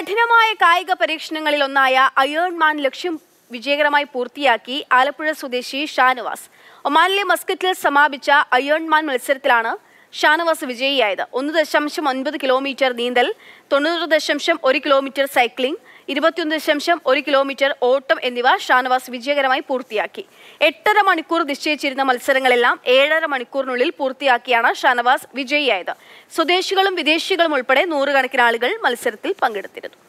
കഠിനമായ കായിക പരീക്ഷണങ്ങളിൽ ഒന്നായ അയേൺമാൻ ലക്ഷ്യം വിജയകരമായി പൂർത്തിയാക്കി ആലപ്പുഴ സ്വദേശി ഷാനവാസ് ഒമാനിലെ മസ്കറ്റിൽ സമാപിച്ച അയേൺമാൻ മത്സരത്തിലാണ് ഷാനവാസ് വിജയിയായത് ഒന്ന് ദശാംശം ഒൻപത് കിലോമീറ്റർ നീന്തൽ തൊണ്ണൂറ് ദശാംശം ഒരു കിലോമീറ്റർ സൈക്ലിംഗ് ഇരുപത്തിയൊന്ന് ദശാംശം ഒരു കിലോമീറ്റർ ഓട്ടം എന്നിവ ഷാനവാസ് വിജയകരമായി പൂർത്തിയാക്കി എട്ടര മണിക്കൂർ നിശ്ചയിച്ചിരുന്ന മത്സരങ്ങളെല്ലാം ഏഴര മണിക്കൂറിനുള്ളിൽ പൂർത്തിയാക്കിയാണ് ഷാനവാസ് വിജയിയായത് സ്വദേശികളും വിദേശികളും ഉൾപ്പെടെ നൂറുകണക്കിന് ആളുകൾ മത്സരത്തിൽ പങ്കെടുത്തിരുന്നു